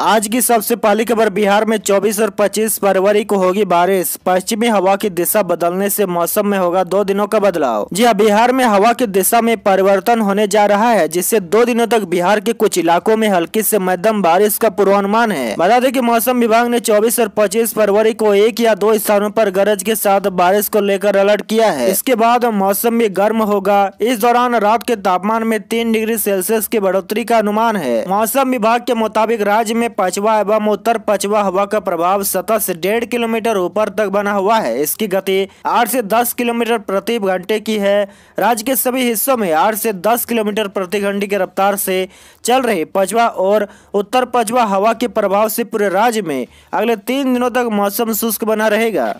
आज की सबसे पहली खबर बिहार में 24 और 25 फरवरी को होगी बारिश पश्चिमी हवा की दिशा बदलने से मौसम में होगा दो दिनों का बदलाव जी हाँ बिहार में हवा की दिशा में परिवर्तन होने जा रहा है जिससे दो दिनों तक बिहार के कुछ इलाकों में हल्की से मध्यम बारिश का पूर्वानुमान है बता दें की मौसम विभाग ने चौबीस और पच्चीस फरवरी को एक या दो स्थानों आरोप गरज के साथ बारिश को लेकर अलर्ट किया है इसके बाद मौसम भी गर्म होगा इस दौरान रात के तापमान में तीन डिग्री सेल्सियस की बढ़ोतरी का अनुमान है मौसम विभाग के मुताबिक राज्य में में पछवा एवं उत्तर पछवा हवा का प्रभाव सतह से डेढ़ किलोमीटर ऊपर तक बना हुआ है इसकी गति आठ से दस किलोमीटर प्रति घंटे की है राज्य के सभी हिस्सों में आठ से दस किलोमीटर प्रति घंटे की रफ्तार से चल रही पछवा और उत्तर पछवा हवा के प्रभाव से पूरे राज्य में अगले तीन दिनों तक मौसम शुष्क बना रहेगा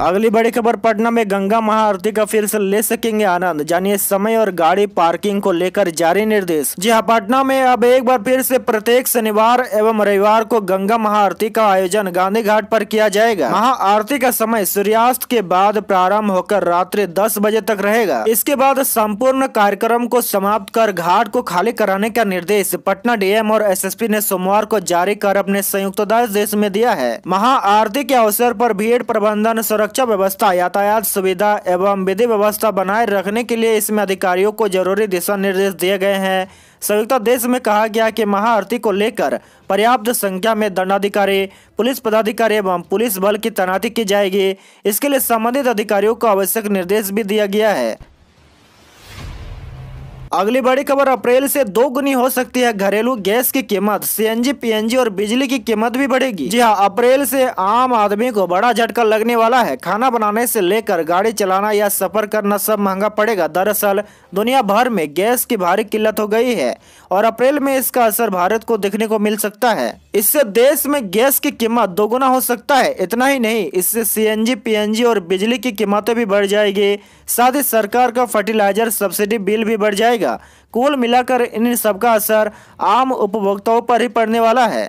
अगली बड़ी खबर पटना में गंगा महाआरती का फिर से ले सकेंगे आनंद जानिए समय और गाड़ी पार्किंग को लेकर जारी निर्देश जी हाँ पटना में अब एक बार फिर से प्रत्येक शनिवार एवं रविवार को गंगा महाआरती का आयोजन गांधी घाट पर किया जाएगा महाआरती का समय सूर्यास्त के बाद प्रारंभ होकर रात्रि दस बजे तक रहेगा इसके बाद संपूर्ण कार्यक्रम को समाप्त कर घाट को खाली कराने का निर्देश पटना डीएम और एस ने सोमवार को जारी कर अपने संयुक्त देश में दिया है महाआरती के अवसर आरोप भीड़ प्रबंधन सुरक्षा व्यवस्था यातायात सुविधा एवं विधि व्यवस्था बनाए रखने के लिए इसमें अधिकारियों को जरूरी दिशा निर्देश दिए गए हैं संयुक्त देश में कहा गया कि महाआरती को लेकर पर्याप्त संख्या में दंडाधिकारी पुलिस पदाधिकारी एवं पुलिस बल की तैनाती की जाएगी इसके लिए संबंधित अधिकारियों को आवश्यक निर्देश भी दिया गया है अगली बड़ी खबर अप्रैल से दो गुनी हो सकती है घरेलू गैस की कीमत सीएनजी पीएनजी और बिजली की कीमत भी बढ़ेगी जी हाँ अप्रैल से आम आदमी को बड़ा झटका लगने वाला है खाना बनाने से लेकर गाड़ी चलाना या सफर करना सब महंगा पड़ेगा दरअसल दुनिया भर में गैस की भारी किल्लत हो गई है और अप्रैल में इसका असर भारत को देखने को मिल सकता है इससे देश में गैस की कीमत दोगुना हो सकता है इतना ही नहीं इससे सीएनजी पीएनजी और बिजली की कीमतें भी बढ़ जाएगी साथ ही सरकार का फर्टिलाइजर सब्सिडी बिल भी बढ़ जाएगा बढ़ेगा कुल मिलाकर इन सबका असर आम उपभोक्ताओं पर ही पड़ने वाला है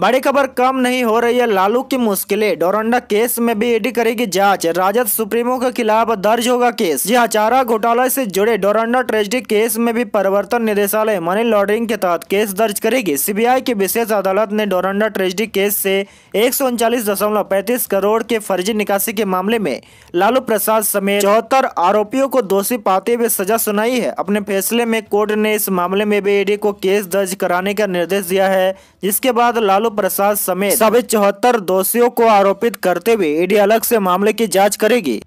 बड़ी खबर कम नहीं हो रही है लालू की मुश्किलें डोरंडा केस में भी ईडी करेगी जांच राजद सुप्रीमो के खिलाफ दर्ज होगा केस जी हचारा घोटाला से जुड़े डोरंडा ट्रेजिडी केस में भी परिवर्तन निदेशालय मनी लॉन्ड्रिंग के तहत केस दर्ज करेगी सीबीआई की विशेष अदालत ने डोरंडा ट्रेजिडी केस से एक करोड़ के फर्जी निकासी के मामले में लालू प्रसाद समेत चौहत्तर आरोपियों को दोषी पाते हुए सजा सुनाई है अपने फैसले में कोर्ट ने इस मामले में भी ईडी को केस दर्ज कराने का निर्देश दिया है जिसके बाद लालू लालू प्रसाद समेत सभी चौहत्तर दोषियों को आरोपित करते हुए ईडी अलग से मामले की जांच करेगी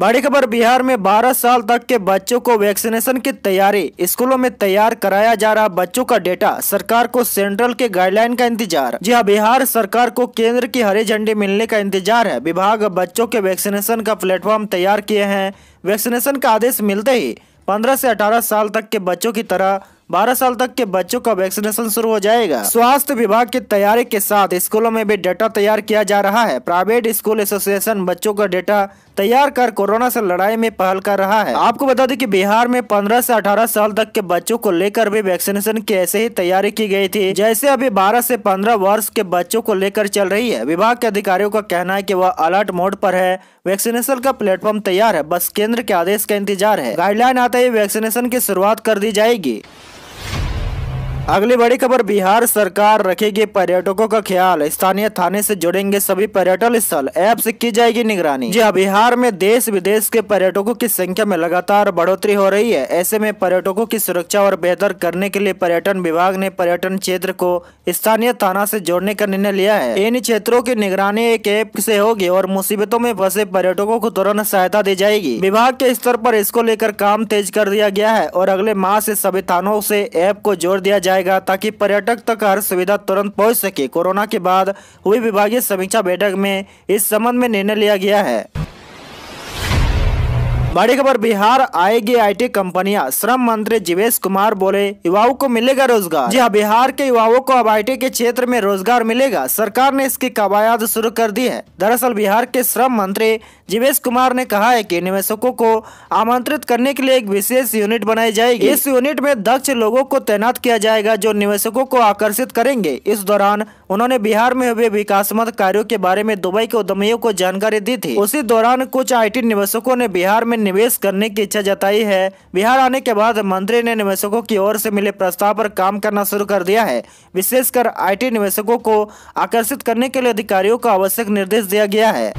बड़ी खबर बिहार में 12 साल तक के बच्चों को वैक्सीनेशन की तैयारी स्कूलों में तैयार कराया जा रहा बच्चों का डेटा सरकार को सेंट्रल के गाइडलाइन का इंतजार जी हाँ बिहार सरकार को केंद्र की हरी झंडी मिलने का इंतजार है विभाग बच्चों के वैक्सीनेशन का प्लेटफॉर्म तैयार किए हैं वैक्सीनेशन का आदेश मिलते ही पंद्रह से अठारह साल तक के बच्चों की तरह बारह साल तक के बच्चों का वैक्सीनेशन शुरू हो जाएगा स्वास्थ्य विभाग की तैयारी के साथ स्कूलों में भी डेटा तैयार किया जा रहा है प्राइवेट स्कूल एसोसिएशन बच्चों का डेटा तैयार कर कोरोना से लड़ाई में पहल कर रहा है आपको बता दें कि बिहार में 15 से 18 साल तक के बच्चों को लेकर भी वैक्सीनेशन की ऐसे ही तैयारी की गई थी जैसे अभी 12 से 15 वर्ष के बच्चों को लेकर चल रही है विभाग के अधिकारियों का कहना है कि वह अलर्ट मोड पर है वैक्सीनेशन का प्लेटफॉर्म तैयार है बस केंद्र के आदेश का इंतजार है गाइडलाइन आते ही वैक्सीनेशन की शुरुआत कर दी जाएगी अगली बड़ी खबर बिहार सरकार रखेगी पर्यटकों का ख्याल स्थानीय थाने से जुड़ेंगे सभी पर्यटन स्थल ऐप से की जाएगी निगरानी जी हाँ, बिहार में देश विदेश के पर्यटकों की संख्या में लगातार बढ़ोतरी हो रही है ऐसे में पर्यटकों की सुरक्षा और बेहतर करने के लिए पर्यटन विभाग ने पर्यटन क्षेत्र को स्थानीय थाना ऐसी जोड़ने का निर्णय लिया है इन क्षेत्रों की निगरानी एक ऐप ऐसी होगी और मुसीबतों में फंसे पर्यटकों को तुरंत सहायता दी जाएगी विभाग के स्तर आरोप इसको लेकर काम तेज कर दिया गया है और अगले माह ऐसी सभी थानों ऐसी ऐप को जोड़ दिया जाए जाएगा ताकि पर्यटक तक हर सुविधा तुरंत पहुंच सके कोरोना के बाद हुई विभागीय समीक्षा बैठक में इस संबंध में निर्णय लिया गया है बड़ी खबर बिहार आएगी आईटी कंपनियां श्रम मंत्री जीवेश कुमार बोले युवाओं को मिलेगा रोजगार जी हाँ बिहार के युवाओं को अब आईटी के क्षेत्र में रोजगार मिलेगा सरकार ने इसकी कवायद शुरू कर दी है दरअसल बिहार के श्रम मंत्री जीवेश कुमार ने कहा है कि निवेशकों को आमंत्रित करने के लिए एक विशेष यूनिट बनाई जाएगी इस यूनिट में दक्ष लोगों को तैनात किया जाएगा जो निवेशकों को आकर्षित करेंगे इस दौरान उन्होंने बिहार में हुए विकासमत कार्यों के बारे में दुबई के उद्यमियों को जानकारी दी थी उसी दौरान कुछ आईटी निवेशकों ने बिहार में निवेश करने की इच्छा जताई है बिहार आने के बाद मंत्री ने निवेशकों की ओर से मिले प्रस्ताव पर काम करना शुरू कर दिया है विशेषकर आईटी निवेशकों को आकर्षित करने के लिए अधिकारियों को आवश्यक निर्देश दिया गया है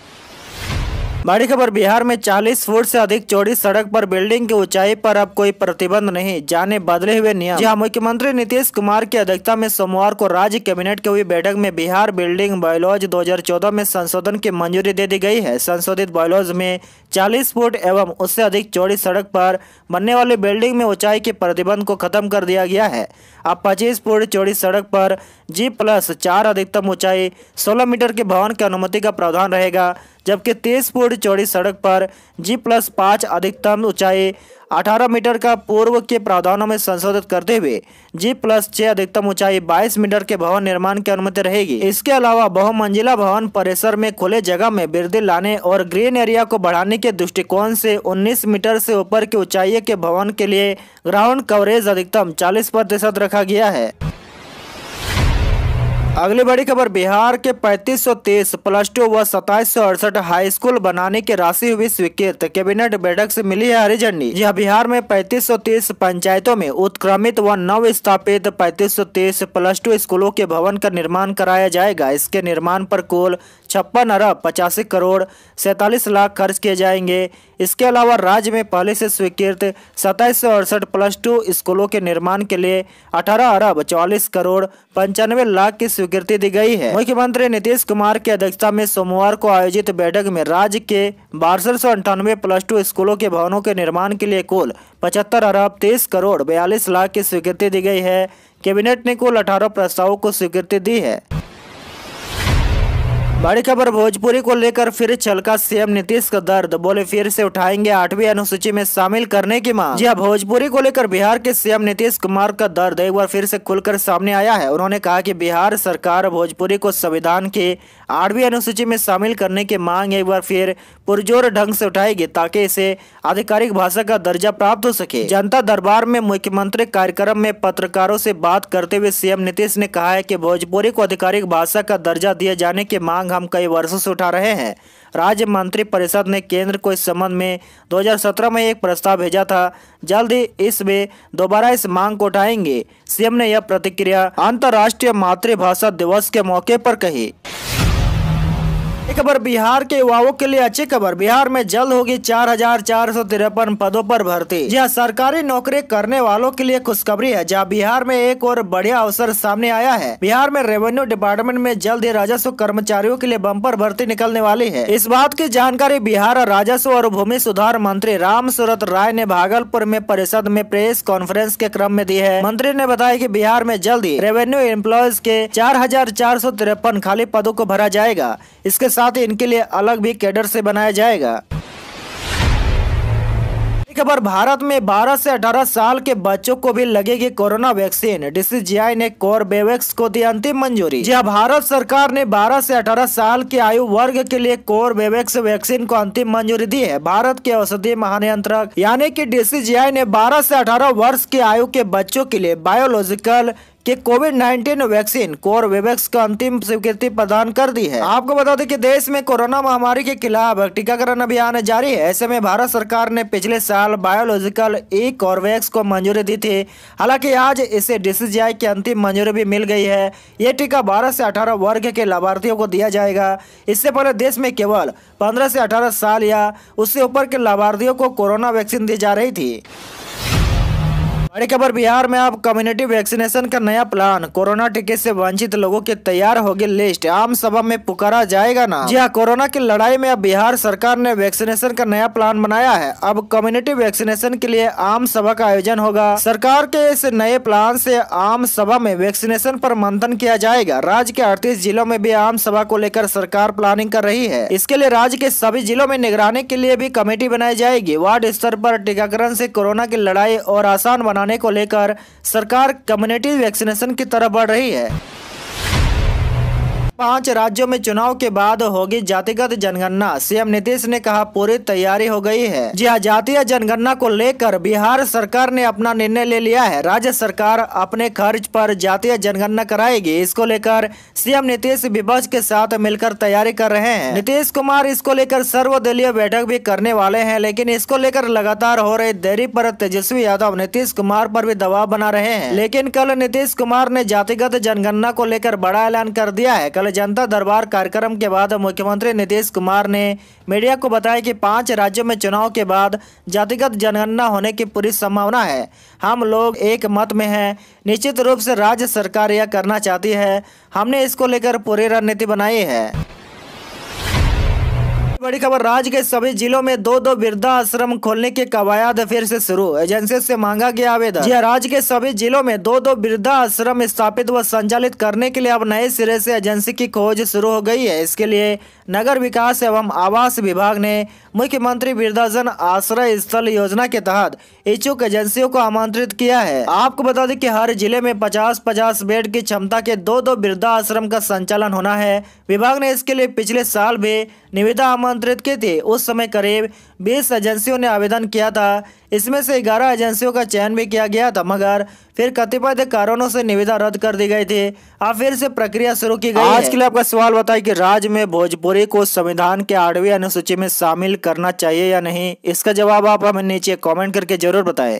बड़ी खबर बिहार में 40 फुट से अधिक चौड़ी सड़क पर बिल्डिंग की ऊंचाई पर अब कोई प्रतिबंध नहीं जाने बदले हुए नियम जहां मुख्यमंत्री नीतीश कुमार की अध्यक्षता में सोमवार को राज्य कैबिनेट की हुई बैठक में बिहार बिल्डिंग बायोलॉज 2014 में संशोधन की मंजूरी दे दी गई है संशोधित बायोलॉज में चालीस फुट एवं उससे अधिक चौड़ी सड़क पर बनने वाली बिल्डिंग में ऊंचाई के प्रतिबंध को खत्म कर दिया गया है अब पच्चीस फुट चौड़ी सड़क पर जी प्लस चार अधिकतम ऊंचाई सोलह मीटर के भवन की अनुमति का प्रावधान रहेगा जबकि तेज फुट चौड़ी सड़क पर जी प्लस पाँच अधिकतम ऊंचाई 18 मीटर का पूर्व के प्रावधानों में संशोधित करते हुए जी प्लस छः अधिकतम ऊंचाई 22 मीटर के भवन निर्माण की अनुमति रहेगी इसके अलावा बहुमंजिला भवन परिसर में खुले जगह में वृद्धि लाने और ग्रीन एरिया को बढ़ाने के दृष्टिकोण से 19 मीटर से ऊपर की ऊंचाई के भवन के लिए ग्राउंड कवरेज अधिकतम 40 प्रतिशत रखा गया है अगली बड़ी खबर बिहार के 3530 प्लस टू व सताईस हाई स्कूल बनाने की राशि हुई स्वीकृत कैबिनेट बैठक से मिली है हरी झंडी यह बिहार में 3530 पंचायतों में उत्क्रमित व नव स्थापित 3530 प्लस टू स्कूलों के भवन का निर्माण कराया जाएगा इसके निर्माण पर कुल छप्पन अरब पचासी करोड़ सैंतालीस लाख खर्च किए जाएंगे इसके अलावा राज्य में पहले से स्वीकृत सताईस प्लस टू स्कूलों के निर्माण के लिए अठारह अरब चौवालीस करोड़ पंचानवे लाख की स्वीकृति दी गई है मुख्यमंत्री नीतीश कुमार की अध्यक्षता में सोमवार को आयोजित बैठक में राज्य के बारह सौ अंठानवे प्लस टू स्कूलों के भवनों के निर्माण के लिए कुल पचहत्तर अरब तेईस करोड़ बयालीस लाख की स्वीकृति दी गई है कैबिनेट ने कुल अठारह प्रस्तावों को स्वीकृति दी है बड़ी खबर भोजपुरी को लेकर फिर छलका सीएम नीतीश का दर्द बोले फिर से उठाएंगे आठवीं अनुसूची में शामिल करने की मांग जी हाँ, भोजपुरी को लेकर बिहार के सीएम नीतीश कुमार का दर्द एक बार फिर से खुलकर सामने आया है उन्होंने कहा कि बिहार सरकार भोजपुरी को संविधान के आठवीं अनुसूची में शामिल करने की मांग एक बार फिर पुरजोर ढंग से उठाएगी ताकि इसे आधिकारिक भाषा का दर्जा प्राप्त हो सके जनता दरबार में मुख्यमंत्री कार्यक्रम में पत्रकारों से बात करते हुए सीएम नीतीश ने कहा है कि भोजपुरी को आधिकारिक भाषा का दर्जा दिए जाने की मांग हम कई वर्षों से उठा रहे हैं राज्य मंत्री परिषद ने केंद्र को इस संबंध में 2017 में एक प्रस्ताव भेजा था जल्द ही इसमें दोबारा इस मांग को उठाएंगे सीएम ने यह प्रतिक्रिया अंतर्राष्ट्रीय मातृभाषा दिवस के मौके पर कही खबर बिहार के युवाओं के लिए अच्छी खबर बिहार में जल्द होगी चार हजार चार सौ तिरपन पदों पर भर्ती यह सरकारी नौकरी करने वालों के लिए खुशखबरी है जहां बिहार में एक और बढ़िया अवसर सामने आया है बिहार में रेवेन्यू डिपार्टमेंट में जल्द ही राजस्व कर्मचारियों के लिए बम्पर भर्ती निकलने वाली है इस बात की जानकारी बिहार राजस्व और भूमि सुधार मंत्री राम राय ने भागलपुर में परिषद में प्रेस कॉन्फ्रेंस के क्रम में दी है मंत्री ने बताया की बिहार में जल्द ही रेवेन्यू एम्प्लॉयज के चार हजार चार सौ तिरपन खाली पदों को भरा जाएगा इसके साथ ही इनके लिए अलग भी कैडर से बनाया जाएगा खबर भारत में 12 से 18 साल के बच्चों को भी लगेगी कोरोना वैक्सीन डीसीजीआई ने कोरबेवैक्स को दी अंतिम मंजूरी जहां भारत सरकार ने 12 से 18 साल के आयु वर्ग के लिए कोरबेवैक्स वैक्सीन को अंतिम मंजूरी दी है भारत के औषधि महानियंत्रक यानी कि डीसीजीआई ने 12 से 18 वर्ष की आयु के बच्चों के लिए बायोलॉजिकल कि कोविड नाइन्टीन वैक्सीन वेबेक्स का अंतिम स्वीकृति प्रदान कर दी है आपको बता दें कि देश में कोरोना महामारी के खिलाफ टीकाकरण अभियान जारी है ऐसे में भारत सरकार ने पिछले साल बायोलॉजिकल ई कोरवैक्स को मंजूरी दी थी हालांकि आज इसे डीसीजीआई की अंतिम मंजूरी भी मिल गई है ये टीका बारह से अठारह वर्ग के लाभार्थियों को दिया जाएगा इससे पहले देश में केवल पंद्रह से अठारह साल या उससे ऊपर के लाभार्थियों को कोरोना वैक्सीन दी जा रही थी बड़ी खबर बिहार में अब कम्युनिटी वैक्सीनेशन का नया प्लान कोरोना टीके से वंचित लोगों के तैयार होगी लिस्ट आम सभा में पुकारा जाएगा ना जी हाँ कोरोना की लड़ाई में अब बिहार सरकार ने वैक्सीनेशन का नया प्लान बनाया है अब कम्युनिटी वैक्सीनेशन के लिए आम सभा का आयोजन होगा सरकार के इस नए प्लान से आम सभा में वैक्सीनेशन पर मंथन किया जाएगा राज्य के अड़तीस जिलों में भी आम सभा को लेकर सरकार प्लानिंग कर रही है इसके लिए राज्य के सभी जिलों में निगरानी के लिए भी कमेटी बनाई जाएगी वार्ड स्तर पर टीकाकरण से कोरोना की लड़ाई और आसान बना बनाने को लेकर सरकार कम्युनिटी वैक्सीनेशन की तरफ बढ़ रही है पांच राज्यों में चुनाव के बाद होगी जातिगत जनगणना सीएम नीतीश ने कहा पूरी तैयारी हो गई है जी हाँ जातीय जनगणना को लेकर बिहार सरकार ने अपना निर्णय ले लिया है राज्य सरकार अपने खर्च पर जातीय जनगणना कराएगी इसको लेकर सीएम नीतीश विपक्ष के साथ मिलकर तैयारी कर रहे हैं नीतीश कुमार इसको लेकर सर्वदलीय बैठक भी करने वाले है लेकिन इसको लेकर लगातार हो रही देरी पर तेजस्वी यादव नीतीश कुमार पर भी दबाव बना रहे हैं लेकिन कल नीतीश कुमार ने जातिगत जनगणना को लेकर बड़ा ऐलान कर दिया है कल और जनता दरबार कार्यक्रम के बाद मुख्यमंत्री नीतीश कुमार ने मीडिया को बताया कि पांच राज्यों में चुनाव के बाद जातिगत जनगणना होने की पूरी संभावना है हम लोग एक मत में हैं निश्चित रूप से राज्य सरकार यह करना चाहती है हमने इसको लेकर पूरी रणनीति बनाई है बड़ी खबर राज्य के सभी जिलों में दो दो वृद्धा आश्रम खोलने की कवायद फिर से शुरू एजेंसी से मांगा गया आवेदन यह हाँ, राज्य के सभी जिलों में दो दो वृद्धा आश्रम स्थापित व संचालित करने के लिए अब नए सिरे से एजेंसी की खोज शुरू हो गई है इसके लिए नगर विकास एवं आवास विभाग ने मुख्यमंत्री वृद्धाजन आश्रय स्थल योजना के तहत इच्छुक एजेंसियों को आमंत्रित किया है आपको बता दें कि हर जिले में 50-50 बेड की क्षमता के दो दो वृद्धा आश्रम का संचालन होना है विभाग ने इसके लिए पिछले साल भी निविदा आमंत्रित की थी उस समय करीब बीस एजेंसियों ने आवेदन किया था इसमें से ग्यारह एजेंसियों का चयन भी किया गया था मगर फिर कतिपय कारणों से निविदा रद्द कर दी गई थी अब फिर से प्रक्रिया शुरू की गई आज के लिए आपका सवाल बताए कि राज्य में भोजपुरी को संविधान के आठवीं अनुसूची में शामिल करना चाहिए या नहीं इसका जवाब आप हमें नीचे कमेंट करके ज़रूर बताएं